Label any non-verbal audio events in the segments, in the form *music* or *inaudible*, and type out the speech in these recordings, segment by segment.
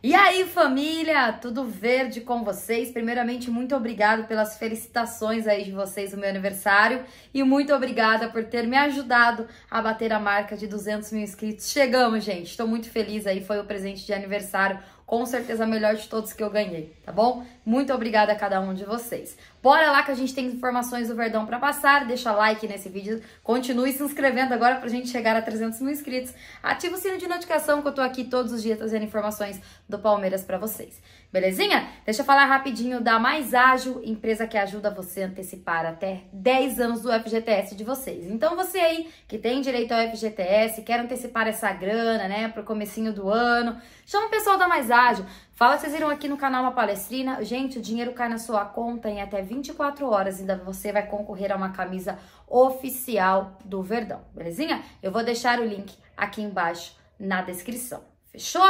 E aí, família, tudo verde com vocês? Primeiramente, muito obrigado pelas felicitações aí de vocês no meu aniversário e muito obrigada por ter me ajudado a bater a marca de 200 mil inscritos. Chegamos, gente, estou muito feliz aí, foi o presente de aniversário, com certeza melhor de todos que eu ganhei, tá bom? Muito obrigada a cada um de vocês. Bora lá que a gente tem informações do Verdão para passar. Deixa like nesse vídeo. Continue se inscrevendo agora pra gente chegar a 300 mil inscritos. Ativa o sino de notificação que eu tô aqui todos os dias trazendo informações do Palmeiras para vocês. Belezinha? Deixa eu falar rapidinho da Mais Ágil, empresa que ajuda você a antecipar até 10 anos do FGTS de vocês. Então você aí que tem direito ao FGTS, quer antecipar essa grana, né, pro comecinho do ano, chama o pessoal da Mais Ágil. Fala vocês viram aqui no canal uma palestrina. Gente, o dinheiro cai na sua conta em até 24 horas. Ainda você vai concorrer a uma camisa oficial do Verdão, belezinha? Eu vou deixar o link aqui embaixo na descrição. Fechou?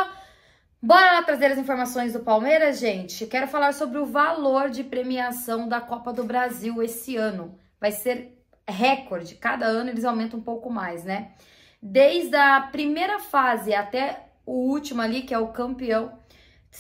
Bora lá trazer as informações do Palmeiras, gente? quero falar sobre o valor de premiação da Copa do Brasil esse ano. Vai ser recorde. Cada ano eles aumentam um pouco mais, né? Desde a primeira fase até o último ali, que é o campeão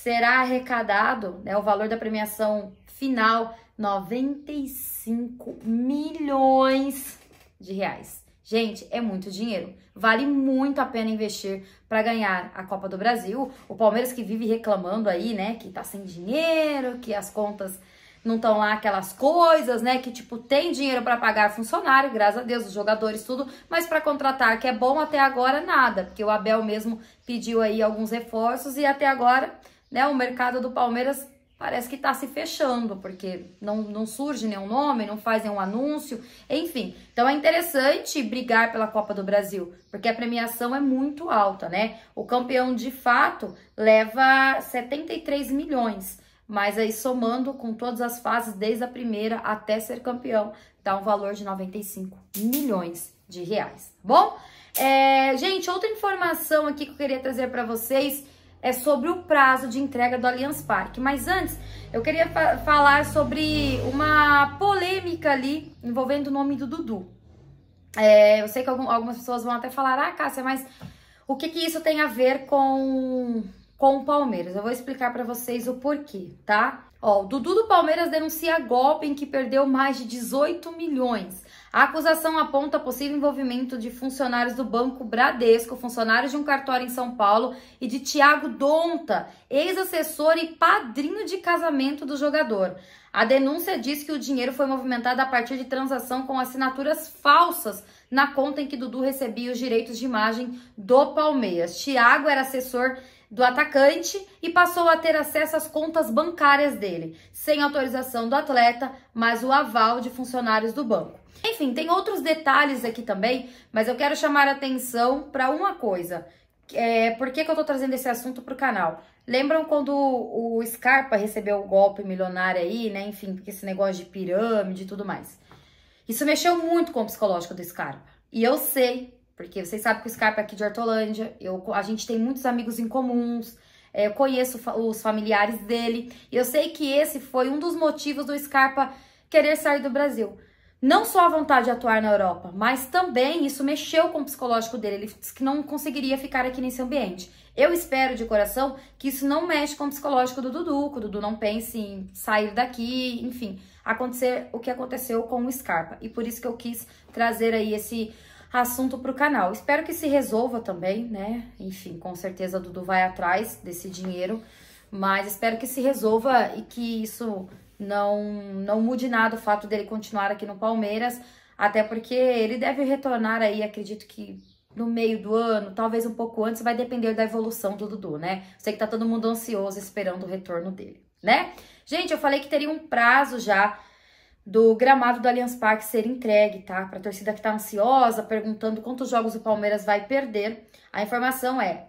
será arrecadado, né, o valor da premiação final, 95 milhões de reais. Gente, é muito dinheiro. Vale muito a pena investir para ganhar a Copa do Brasil. O Palmeiras que vive reclamando aí, né, que tá sem dinheiro, que as contas não estão lá aquelas coisas, né? Que tipo tem dinheiro para pagar funcionário, graças a Deus, os jogadores tudo, mas para contratar que é bom até agora nada, porque o Abel mesmo pediu aí alguns reforços e até agora né, o mercado do Palmeiras parece que está se fechando, porque não, não surge nenhum nome, não faz nenhum anúncio, enfim. Então é interessante brigar pela Copa do Brasil, porque a premiação é muito alta, né? O campeão de fato leva 73 milhões, mas aí somando com todas as fases, desde a primeira até ser campeão, dá um valor de 95 milhões de reais, tá bom? É, gente, outra informação aqui que eu queria trazer para vocês é sobre o prazo de entrega do Allianz Parque. Mas antes, eu queria fa falar sobre uma polêmica ali envolvendo o nome do Dudu. É, eu sei que algum, algumas pessoas vão até falar, ah, Cássia, mas o que, que isso tem a ver com com o Palmeiras. Eu vou explicar para vocês o porquê, tá? Ó, o Dudu do Palmeiras denuncia golpe em que perdeu mais de 18 milhões. A acusação aponta possível envolvimento de funcionários do Banco Bradesco, funcionários de um cartório em São Paulo e de Tiago Donta, ex-assessor e padrinho de casamento do jogador. A denúncia diz que o dinheiro foi movimentado a partir de transação com assinaturas falsas na conta em que Dudu recebia os direitos de imagem do Palmeiras. Tiago era assessor do atacante e passou a ter acesso às contas bancárias dele, sem autorização do atleta, mas o aval de funcionários do banco. Enfim, tem outros detalhes aqui também, mas eu quero chamar a atenção para uma coisa. É, por que, que eu estou trazendo esse assunto para o canal? Lembram quando o Scarpa recebeu o golpe milionário aí, né? Enfim, esse negócio de pirâmide e tudo mais. Isso mexeu muito com o psicológico do Scarpa. E eu sei porque vocês sabem que o Scarpa é aqui de Hortolândia, eu, a gente tem muitos amigos em comuns, é, eu conheço os familiares dele. E eu sei que esse foi um dos motivos do Scarpa querer sair do Brasil. Não só a vontade de atuar na Europa, mas também isso mexeu com o psicológico dele. Ele disse que não conseguiria ficar aqui nesse ambiente. Eu espero de coração que isso não mexe com o psicológico do Dudu, que o Dudu não pense em sair daqui, enfim, acontecer o que aconteceu com o Scarpa. E por isso que eu quis trazer aí esse assunto para o canal. Espero que se resolva também, né? Enfim, com certeza o Dudu vai atrás desse dinheiro, mas espero que se resolva e que isso não, não mude nada o fato dele continuar aqui no Palmeiras, até porque ele deve retornar aí, acredito que no meio do ano, talvez um pouco antes, vai depender da evolução do Dudu, né? Sei que tá todo mundo ansioso esperando o retorno dele, né? Gente, eu falei que teria um prazo já do gramado do Allianz Parque ser entregue, tá? Para a torcida que está ansiosa, perguntando quantos jogos o Palmeiras vai perder, a informação é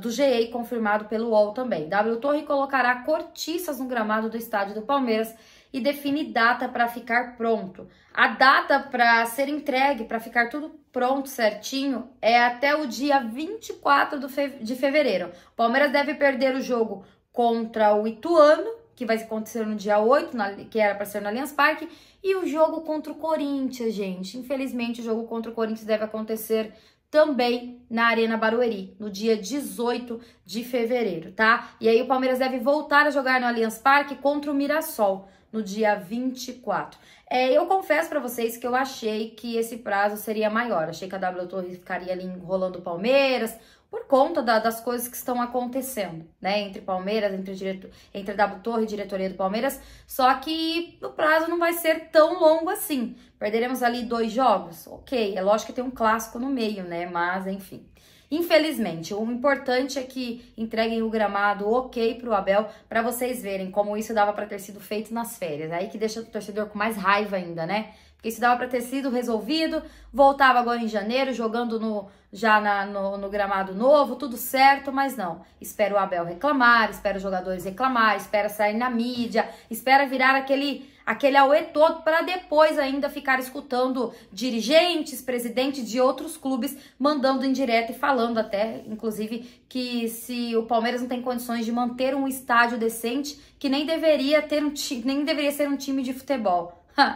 do GE confirmado pelo UOL também. W Torre colocará cortiças no gramado do estádio do Palmeiras e define data para ficar pronto. A data para ser entregue, para ficar tudo pronto certinho, é até o dia 24 de fevereiro. O Palmeiras deve perder o jogo contra o Ituano que vai acontecer no dia 8, na, que era para ser no Allianz Parque, e o jogo contra o Corinthians, gente. Infelizmente, o jogo contra o Corinthians deve acontecer também na Arena Barueri, no dia 18 de fevereiro, tá? E aí o Palmeiras deve voltar a jogar no Allianz Parque contra o Mirassol no dia 24. É, eu confesso para vocês que eu achei que esse prazo seria maior. Achei que a W Torres ficaria ali enrolando o Palmeiras, por conta da, das coisas que estão acontecendo, né? Entre Palmeiras, entre, diretor, entre W Torre e diretoria do Palmeiras. Só que o prazo não vai ser tão longo assim. Perderemos ali dois jogos? Ok, é lógico que tem um clássico no meio, né? Mas, enfim. Infelizmente, o importante é que entreguem o gramado ok pro Abel para vocês verem como isso dava para ter sido feito nas férias. Aí que deixa o torcedor com mais raiva ainda, né? Isso dava para ter sido resolvido. Voltava agora em janeiro, jogando no, já na, no, no, gramado novo, tudo certo, mas não. Espera o Abel reclamar, espera os jogadores reclamar, espera sair na mídia, espera virar aquele aquele auê todo para depois ainda ficar escutando dirigentes, presidentes de outros clubes mandando em direto e falando até, inclusive, que se o Palmeiras não tem condições de manter um estádio decente, que nem deveria ter um nem deveria ser um time de futebol. *laughs*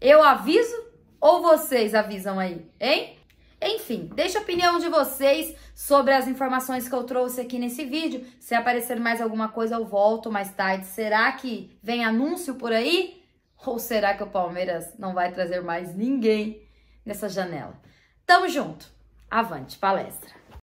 Eu aviso ou vocês avisam aí, hein? Enfim, deixa a opinião de vocês sobre as informações que eu trouxe aqui nesse vídeo. Se aparecer mais alguma coisa, eu volto mais tarde. Será que vem anúncio por aí? Ou será que o Palmeiras não vai trazer mais ninguém nessa janela? Tamo junto. Avante, palestra.